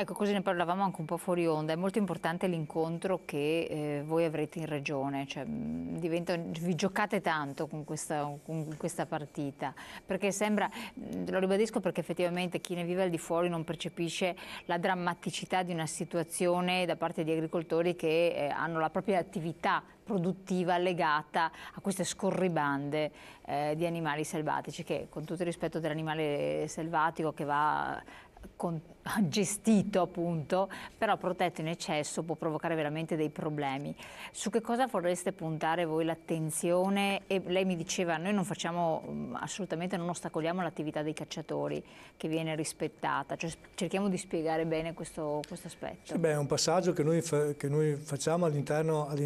Ecco, così ne parlavamo anche un po' fuori onda, è molto importante l'incontro che eh, voi avrete in regione, cioè, mm, diventa, vi giocate tanto con questa, con questa partita, perché sembra, mm, lo ribadisco perché effettivamente chi ne vive al di fuori non percepisce la drammaticità di una situazione da parte di agricoltori che eh, hanno la propria attività produttiva legata a queste scorribande eh, di animali selvatici che con tutto il rispetto dell'animale selvatico che va con, gestito appunto, però protetto in eccesso può provocare veramente dei problemi. Su che cosa vorreste puntare voi l'attenzione? E lei mi diceva, noi non facciamo assolutamente, non ostacoliamo l'attività dei cacciatori che viene rispettata, cioè, cerchiamo di spiegare bene questo, questo aspetto. Sì, beh, è un passaggio che noi, fa, che noi facciamo all'interno, all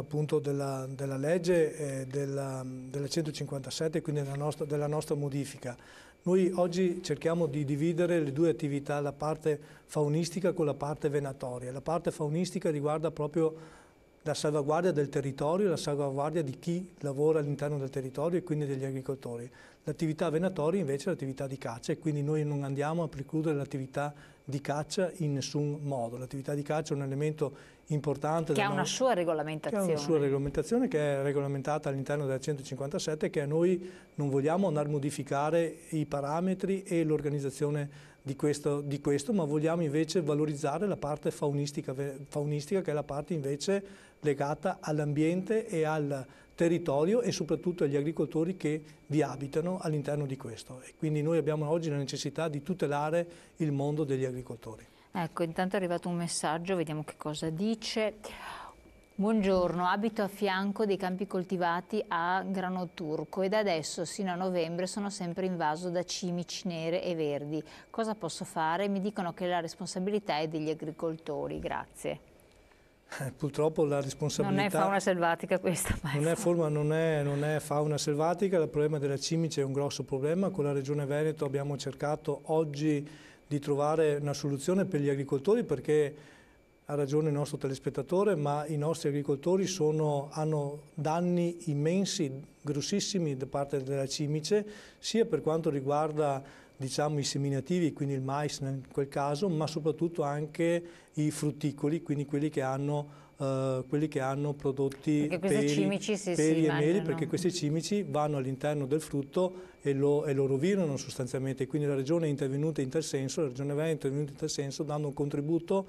appunto della, della legge eh, della, della, 157, quindi della nostra, della nostra modifica. Noi oggi cerchiamo di dividere le due attività, la parte faunistica con la parte venatoria. La parte faunistica riguarda proprio la salvaguardia del territorio e la salvaguardia di chi lavora all'interno del territorio e quindi degli agricoltori. L'attività venatoria invece è l'attività di caccia e quindi noi non andiamo a precludere l'attività di caccia in nessun modo. L'attività di caccia è un elemento importante. Che ha una sua regolamentazione. Che ha una sua regolamentazione che è regolamentata all'interno della 157 che a noi non vogliamo andare a modificare i parametri e l'organizzazione di questo, di questo, ma vogliamo invece valorizzare la parte faunistica, faunistica che è la parte invece legata all'ambiente e al territorio e soprattutto agli agricoltori che vi abitano all'interno di questo. E quindi noi abbiamo oggi la necessità di tutelare il mondo degli agricoltori. Ecco, intanto è arrivato un messaggio, vediamo che cosa dice. Buongiorno, abito a fianco dei campi coltivati a grano turco e da adesso sino a novembre sono sempre invaso da cimici nere e verdi. Cosa posso fare? Mi dicono che la responsabilità è degli agricoltori. Grazie. Eh, purtroppo la responsabilità... Non è fauna selvatica questa. Non è, forma, non, è, non è, fauna selvatica, il problema della cimice è un grosso problema. Con la Regione Veneto abbiamo cercato oggi di trovare una soluzione per gli agricoltori perché ha ragione il nostro telespettatore, ma i nostri agricoltori sono, hanno danni immensi, grossissimi da parte della cimice, sia per quanto riguarda diciamo, i seminativi, quindi il mais in quel caso, ma soprattutto anche i frutticoli, quindi quelli che hanno Uh, quelli che hanno prodotti peri, cimici, sì, peri sì, e meli, perché questi cimici vanno all'interno del frutto e lo, e lo, rovinano sostanzialmente. Quindi la Regione è intervenuta in tal senso, la Regione Veneto è intervenuta in tal senso dando un contributo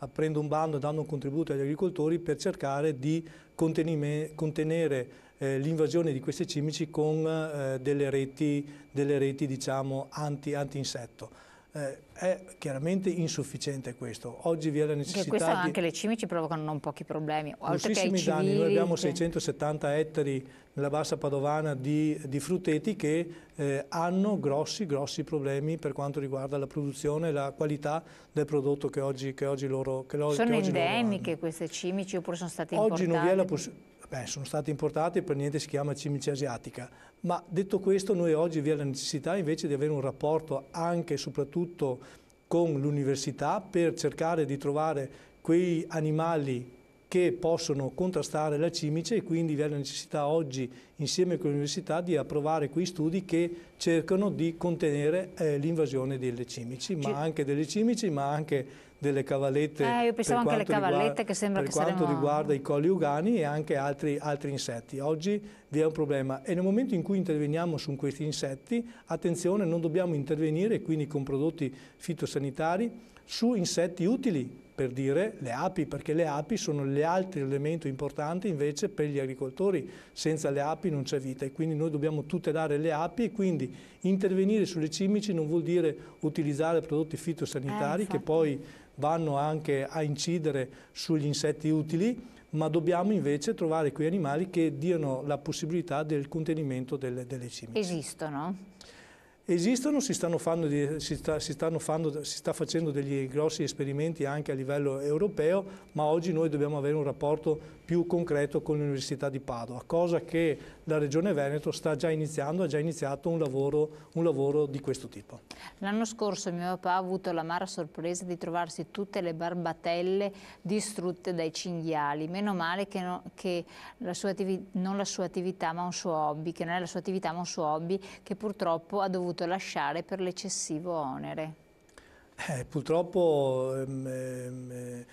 aprendo un bando dando un contributo agli agricoltori per cercare di contenere eh, l'invasione di queste cimici con eh, delle reti, delle reti diciamo, anti-insetto. Anti eh, è chiaramente insufficiente questo. Oggi vi è la necessità che questo di... anche le cimici provocano non pochi problemi, oltre che ai danni. Noi abbiamo 670 ettari nella bassa padovana di, di frutteti che eh, hanno grossi, grossi problemi per quanto riguarda la produzione e la qualità del prodotto che oggi, che oggi loro che Sono che oggi endemiche queste cimici oppure sono state oggi importate? Oggi non vi è la possibilità beh, sono stati importati e per niente si chiama cimice asiatica. Ma detto questo, noi oggi vi è la necessità invece di avere un rapporto anche e soprattutto con l'università per cercare di trovare quei animali che possono contrastare la cimice e quindi vi è la necessità oggi insieme con l'università di approvare quei studi che cercano di contenere eh, l'invasione delle cimici, ma anche delle cimici, ma anche delle cavallette. Eh, io pensavo anche alle cavallette riguarda, che sembra per che quanto saremo... riguarda i colli ugani e anche altri, altri insetti. Oggi vi è un problema e nel momento in cui interveniamo su questi insetti, attenzione, non dobbiamo intervenire quindi con prodotti fitosanitari su insetti utili per dire le api, perché le api sono l'altro elemento importante invece per gli agricoltori, senza le api non c'è vita e quindi noi dobbiamo tutelare le api e quindi intervenire sulle cimici non vuol dire utilizzare prodotti eh, fitosanitari eh, che poi vanno anche a incidere sugli insetti utili, ma dobbiamo invece trovare quei animali che diano la possibilità del contenimento delle, delle cimici. Esistono? esistono, si, stanno fanno, si, sta, si, stanno fanno, si sta facendo degli grossi esperimenti anche a livello europeo, ma oggi noi dobbiamo avere un rapporto più concreto con l'Università di Padova, cosa che la Regione Veneto sta già iniziando, ha già iniziato un lavoro, un lavoro di questo tipo. L'anno scorso mio papà ha avuto la l'amara sorpresa di trovarsi tutte le barbatelle distrutte dai cinghiali, meno male che, no, che la sua non la sua attività ma un suo hobby, che non è la sua attività ma un suo hobby, che purtroppo ha dovuto dovuto lasciare per l'eccessivo onere? Eh, purtroppo ehm, ehm eh,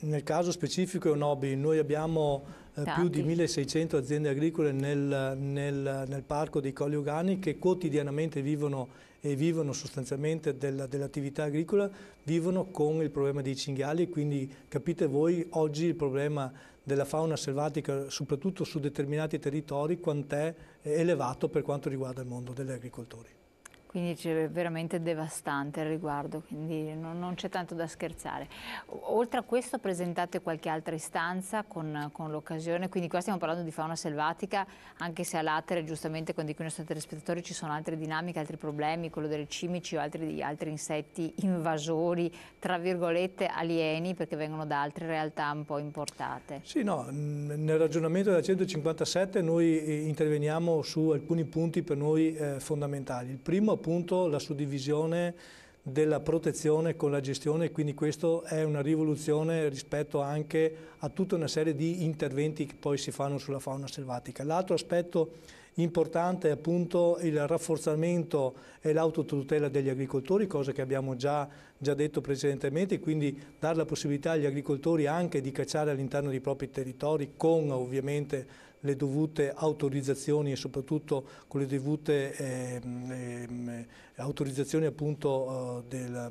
nel caso specifico è un hobby, noi abbiamo eh, più di 1600 aziende agricole nel, nel, nel, parco dei Colli Ugani che quotidianamente vivono e vivono sostanzialmente del, dell'attività agricola, vivono con il problema dei cinghiali, quindi capite voi oggi il problema della fauna selvatica, soprattutto su determinati territori, quant'è elevato per quanto riguarda il mondo degli agricoltori quindi è veramente devastante al riguardo, quindi non, non c'è tanto da scherzare. Oltre a questo presentate qualche altra istanza con, con l'occasione, quindi qua stiamo parlando di fauna selvatica, anche se a Latere giustamente con i nostri telespettatori ci sono altre dinamiche, altri problemi, quello delle cimici o altri, altri insetti invasori, tra virgolette alieni, perché vengono da altre realtà un po' importate. Sì, no, nel ragionamento della 157 noi eh, interveniamo su alcuni punti per noi eh, fondamentali. Il primo appunto la suddivisione della protezione con la gestione quindi questo è una rivoluzione rispetto anche a tutta una serie di interventi che poi si fanno sulla fauna selvatica. L'altro aspetto Importante è appunto il rafforzamento e l'autotutela degli agricoltori, cosa che abbiamo già, già detto precedentemente, quindi dare la possibilità agli agricoltori anche di cacciare all'interno dei propri territori con ovviamente le dovute autorizzazioni e soprattutto con le dovute eh, eh, autorizzazioni appunto eh, del,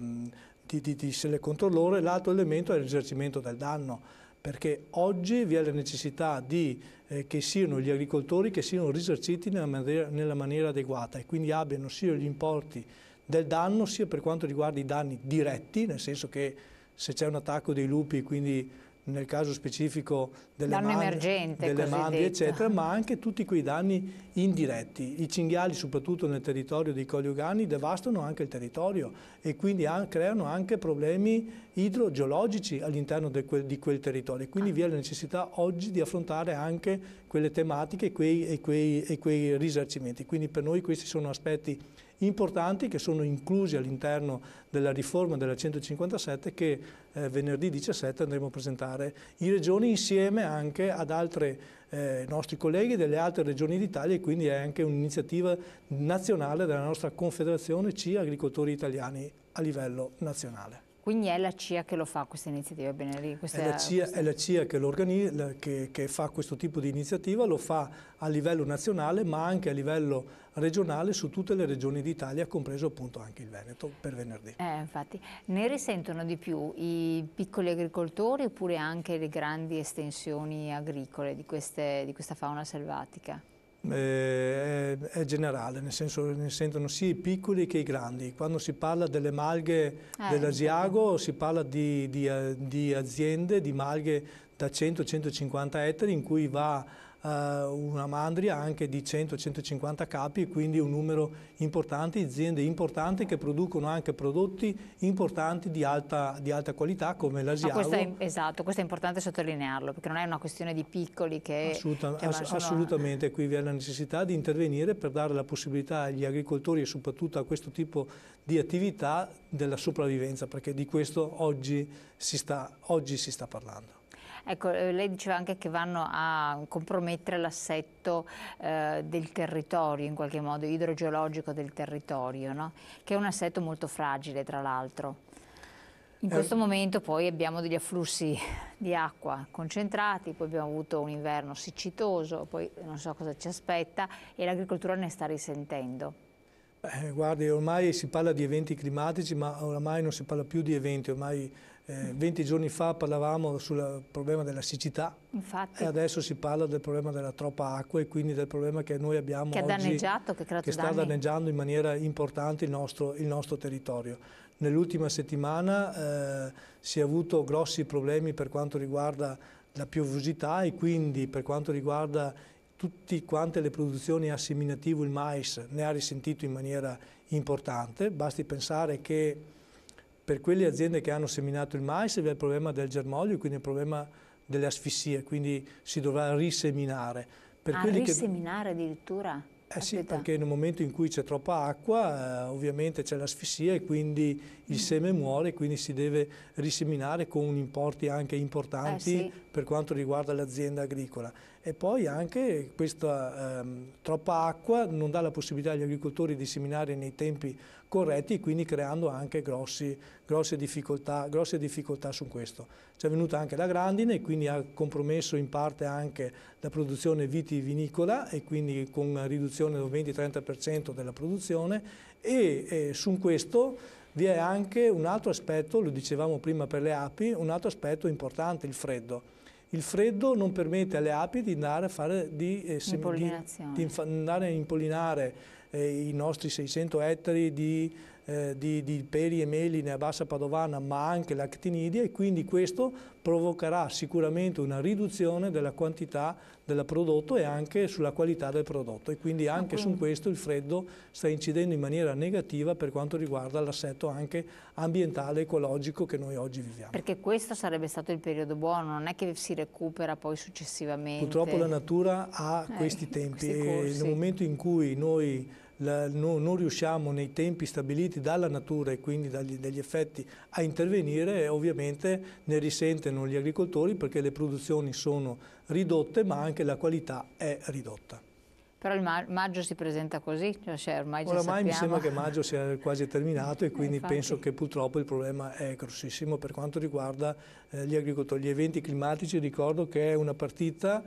di, di, di controllore, l'altro elemento è il risarcimento del danno perché oggi vi è la necessità di, eh, che siano gli agricoltori che siano risarciti nella maniera, nella maniera adeguata e quindi abbiano sia gli importi del danno sia per quanto riguarda i danni diretti, nel senso che se c'è un attacco dei lupi, quindi nel caso specifico delle, madri, delle madri, eccetera, ma anche tutti quei danni indiretti. I cinghiali, soprattutto nel territorio dei coliugani, devastano anche il territorio e quindi creano anche problemi idrogeologici all'interno que di quel territorio. Quindi ah. vi è la necessità oggi di affrontare anche quelle tematiche quei, e, quei, e quei risarcimenti. Quindi per noi questi sono aspetti importanti che sono inclusi all'interno della riforma della 157 che eh, venerdì 17 andremo a presentare in regioni insieme anche ad altri eh, nostri colleghi delle altre regioni d'Italia e quindi è anche un'iniziativa nazionale della nostra confederazione C Agricoltori Italiani a livello nazionale. Quindi è la CIA che lo fa questa iniziativa Benelli? Questa, è, la CIA, è, la CIA, che, che, che fa questo tipo di iniziativa, lo fa a livello nazionale ma anche a livello regionale su tutte le regioni d'Italia, compreso appunto anche il Veneto per venerdì. Eh, infatti, ne risentono di più i piccoli agricoltori oppure anche le grandi estensioni agricole di, queste, di questa fauna selvatica? eh, è generale, nel senso ne sentono sia i piccoli che i grandi. Quando si parla delle malghe eh, dell'Asiago si parla di, di, eh, di aziende, di malghe da 100-150 ettari in cui va eh, una mandria anche di 100-150 capi, quindi un numero importante, aziende importanti che producono anche prodotti importanti di alta, di alta qualità come l'Asiago. Esatto, questo è importante sottolinearlo, perché non è una questione di piccoli che... Assoluta, che ass assolutamente, qui vi è la necessità di intervenire per dare la possibilità agli agricoltori e soprattutto a questo tipo di attività della sopravvivenza, perché di questo oggi si sta, oggi si sta parlando. Ecco, eh, lei diceva anche che vanno a compromettere l'assetto eh, del territorio, in qualche modo idrogeologico del territorio, no? che è un assetto molto fragile tra l'altro. In eh, questo eh, momento poi abbiamo degli afflussi di acqua concentrati, poi abbiamo avuto un inverno siccitoso, poi non so cosa ci aspetta e l'agricoltura ne sta risentendo. Beh, guardi, ormai si parla di eventi climatici, ma ormai non si parla più di eventi, ormai eh, 20 giorni fa parlavamo sul problema della siccità Infatti. e adesso si parla del problema della troppa acqua e quindi del problema che noi abbiamo che oggi che, che sta danneggiando in maniera importante il nostro, il nostro territorio. Nell'ultima settimana eh, si è avuto grossi problemi per quanto riguarda la piovosità e quindi per quanto riguarda tutte quante le produzioni a seminativo il mais ne ha risentito in maniera importante, basti pensare che per quelle aziende che hanno seminato il mais vi è il problema del germoglio, quindi il problema delle asfissie, quindi si dovrà riseminare. Per ah, riseminare che... addirittura? Eh sì, perché nel momento in cui c'è troppa acqua eh, ovviamente c'è l'asfissia e quindi il mm. seme muore, quindi si deve riseminare con importi anche importanti eh sì per quanto riguarda l'azienda agricola e poi anche questa ehm, troppa acqua non dà la possibilità agli agricoltori di seminare nei tempi corretti quindi creando anche grossi, grosse, difficoltà, grosse, difficoltà, su questo. C'è venuta anche la grandine e quindi ha compromesso in parte anche la produzione vitivinicola e quindi con riduzione del 20-30% della produzione e eh, su questo vi è anche un altro aspetto, lo dicevamo prima per le api, un altro aspetto importante, il freddo. Il freddo non permette alle api di andare, a fare, di, eh, di, di andare a impollinare eh, i nostri 600 ettari di, eh, di, di peri e meline a bassa padovana ma anche l'actinidia e quindi questo provocherà sicuramente una riduzione della quantità del prodotto e anche sulla qualità del prodotto e quindi anche su questo il freddo sta incidendo in maniera negativa per quanto riguarda l'assetto anche ambientale e ecologico che noi oggi viviamo. Perché questo sarebbe stato il periodo buono, non è che si recupera poi successivamente. Purtroppo la natura ha eh, questi tempi questi e nel momento in cui noi la, no, non riusciamo nei tempi stabiliti dalla natura e quindi dagli, dagli effetti a intervenire, ovviamente ne risentono gli agricoltori perché le produzioni sono ridotte ma anche la qualità è ridotta. Però il maggio si presenta così, cioè, cioè ormai già Oramai sappiamo. mi sembra che maggio sia quasi terminato e quindi Infatti. penso che purtroppo il problema è grossissimo per quanto riguarda eh, gli agricoltori. Gli eventi climatici ricordo che è una partita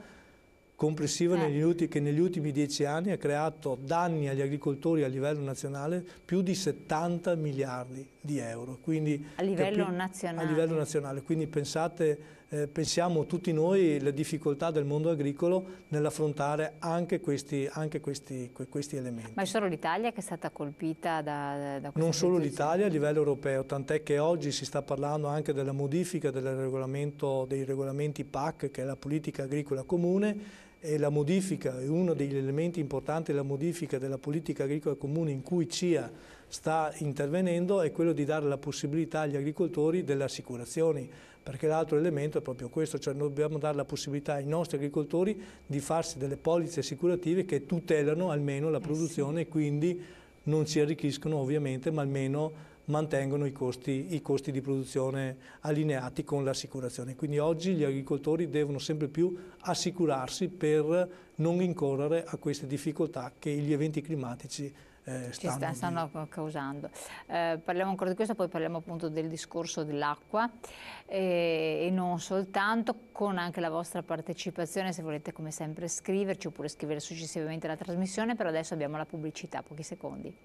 complessiva eh. negli che negli ultimi dieci anni ha creato danni agli agricoltori a livello nazionale più di 70 miliardi di euro. Quindi, a, livello a livello nazionale. Quindi pensate, eh, pensiamo tutti noi le difficoltà del mondo agricolo nell'affrontare anche, questi, anche questi, questi, elementi. Ma è solo l'Italia che è stata colpita da, da Non solo l'Italia a livello europeo, tant'è che oggi si sta parlando anche della modifica del regolamento, dei regolamenti PAC, che è la politica agricola comune, e la modifica, è uno degli elementi importanti della modifica della politica agricola comune in cui CIA sta intervenendo è quello di dare la possibilità agli agricoltori delle assicurazioni, perché l'altro elemento è proprio questo, cioè noi dobbiamo dare la possibilità ai nostri agricoltori di farsi delle polizze assicurative che tutelano almeno la eh produzione e quindi non si arricchiscono ovviamente, ma almeno mantengono i costi, i costi di produzione allineati con l'assicurazione. Quindi oggi gli agricoltori devono sempre più assicurarsi per non incorrere a queste difficoltà che gli eventi climatici eh, stanno, sta, stanno causando. Eh, parliamo ancora di questo, poi parliamo appunto del discorso dell'acqua eh, e, non soltanto, con anche la vostra partecipazione, se volete come sempre scriverci oppure scrivere successivamente la trasmissione, però adesso abbiamo la pubblicità, pochi secondi.